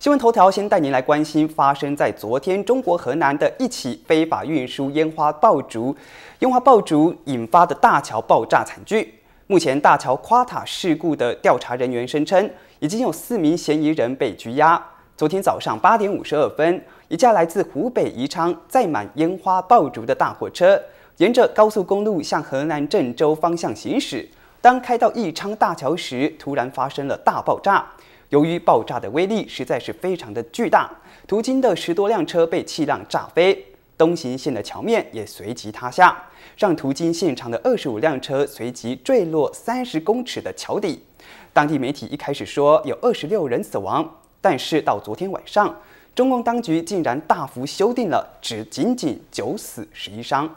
新闻头条先带您来关心发生在昨天中国河南的一起非法运输烟花爆竹、烟花爆竹引发的大桥爆炸惨剧。目前，大桥垮塌事故的调查人员声称，已经有四名嫌疑人被拘押。昨天早上八点五十二分，一架来自湖北宜昌、载满烟花爆竹的大货车，沿着高速公路向河南郑州方向行驶。当开到宜昌大桥时，突然发生了大爆炸。由于爆炸的威力实在是非常的巨大，途经的十多辆车被气浪炸飞，东行线的桥面也随即塌下，让途经现场的二十五辆车随即坠落三十公尺的桥底。当地媒体一开始说有二十六人死亡，但是到昨天晚上，中共当局竟然大幅修订了，只仅仅九死十一伤。